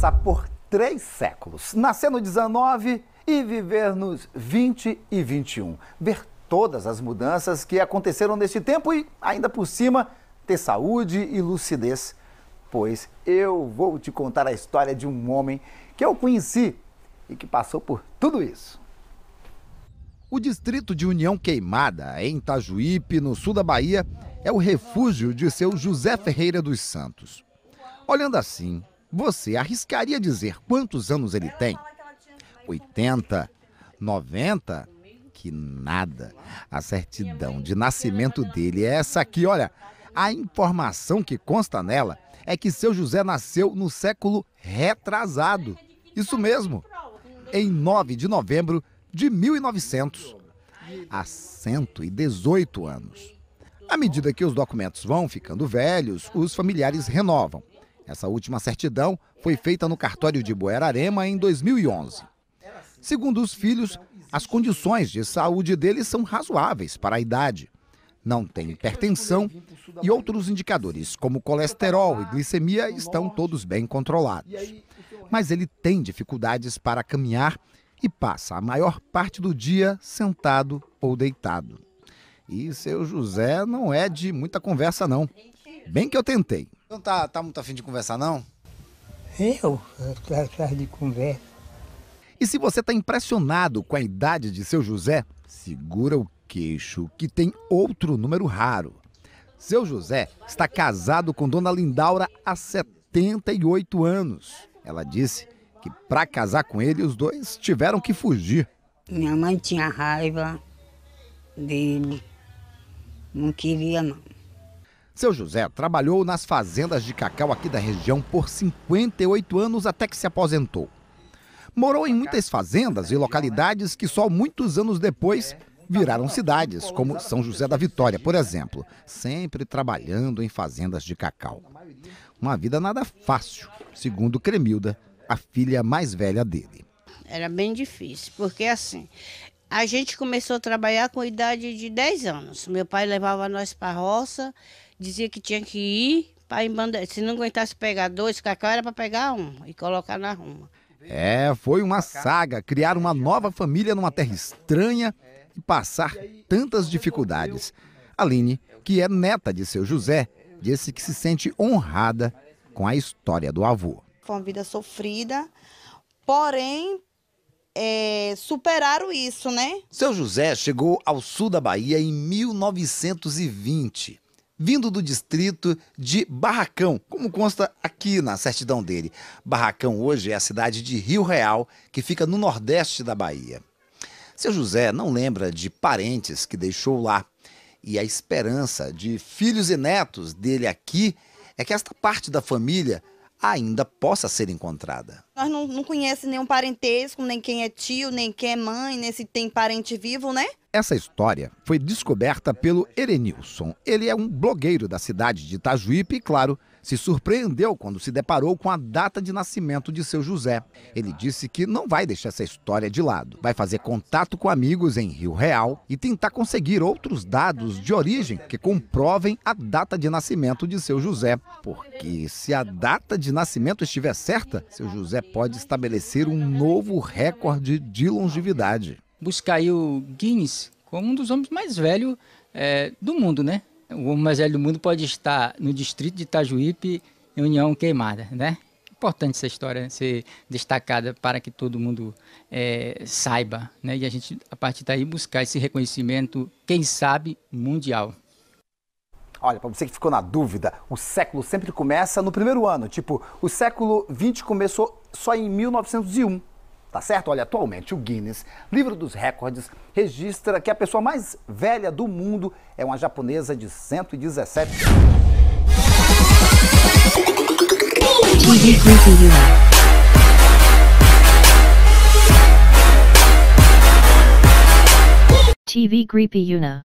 passar por três séculos, nascer no 19 e viver nos 20 e 21, ver todas as mudanças que aconteceram neste tempo e, ainda por cima, ter saúde e lucidez, pois eu vou te contar a história de um homem que eu conheci e que passou por tudo isso. O distrito de União Queimada, em Itajuípe, no sul da Bahia, é o refúgio de seu José Ferreira dos Santos. Olhando assim, você arriscaria dizer quantos anos ele tem? 80, 90? Que nada. A certidão de nascimento dele é essa aqui, olha. A informação que consta nela é que seu José nasceu no século retrasado. Isso mesmo, em 9 de novembro de 1900, há 118 anos. À medida que os documentos vão ficando velhos, os familiares renovam. Essa última certidão foi feita no cartório de Buerarema em 2011. Segundo os filhos, as condições de saúde deles são razoáveis para a idade. Não tem hipertensão e outros indicadores, como colesterol e glicemia, estão todos bem controlados. Mas ele tem dificuldades para caminhar e passa a maior parte do dia sentado ou deitado. E seu José não é de muita conversa, não. Bem que eu tentei. Não tá, tá muito afim de conversar, não? Eu? Atrás de conversa. E se você tá impressionado com a idade de seu José, segura o queixo, que tem outro número raro. Seu José está casado com Dona Lindaura há 78 anos. Ela disse que para casar com ele, os dois tiveram que fugir. Minha mãe tinha raiva dele. Não queria, não. Seu José trabalhou nas fazendas de cacau aqui da região por 58 anos até que se aposentou. Morou em muitas fazendas e localidades que só muitos anos depois viraram cidades, como São José da Vitória, por exemplo, sempre trabalhando em fazendas de cacau. Uma vida nada fácil, segundo Cremilda, a filha mais velha dele. Era bem difícil, porque assim, a gente começou a trabalhar com a idade de 10 anos. Meu pai levava nós para a roça, dizia que tinha que ir para embandar. Se não aguentasse pegar dois cacau, era para pegar um e colocar na ruma. É, foi uma saga criar uma nova família numa terra estranha e passar tantas dificuldades. Aline, que é neta de seu José, disse que se sente honrada com a história do avô. Foi uma vida sofrida, porém é, superaram isso, né? Seu José chegou ao sul da Bahia em 1920 vindo do distrito de Barracão, como consta aqui na certidão dele. Barracão hoje é a cidade de Rio Real, que fica no nordeste da Bahia. Seu José não lembra de parentes que deixou lá, e a esperança de filhos e netos dele aqui é que esta parte da família ainda possa ser encontrada. Nós não, não conhecemos nenhum parentesco, nem quem é tio, nem quem é mãe, nem se tem parente vivo, né? Essa história foi descoberta pelo Erenilson. Ele é um blogueiro da cidade de Itajuípe e, claro, se surpreendeu quando se deparou com a data de nascimento de seu José. Ele disse que não vai deixar essa história de lado. Vai fazer contato com amigos em Rio Real e tentar conseguir outros dados de origem que comprovem a data de nascimento de seu José. Porque se a data de nascimento estiver certa, seu José pode estabelecer um novo recorde de longevidade buscar aí o Guinness como um dos homens mais velhos é, do mundo, né? O homem mais velho do mundo pode estar no distrito de Itajuípe, em União Queimada, né? Importante essa história ser destacada para que todo mundo é, saiba, né? E a gente, a partir daí, buscar esse reconhecimento, quem sabe, mundial. Olha, para você que ficou na dúvida, o século sempre começa no primeiro ano. Tipo, o século XX começou só em 1901. Tá certo? Olha, atualmente o Guinness, livro dos recordes, registra que a pessoa mais velha do mundo é uma japonesa de 117 TV Greepy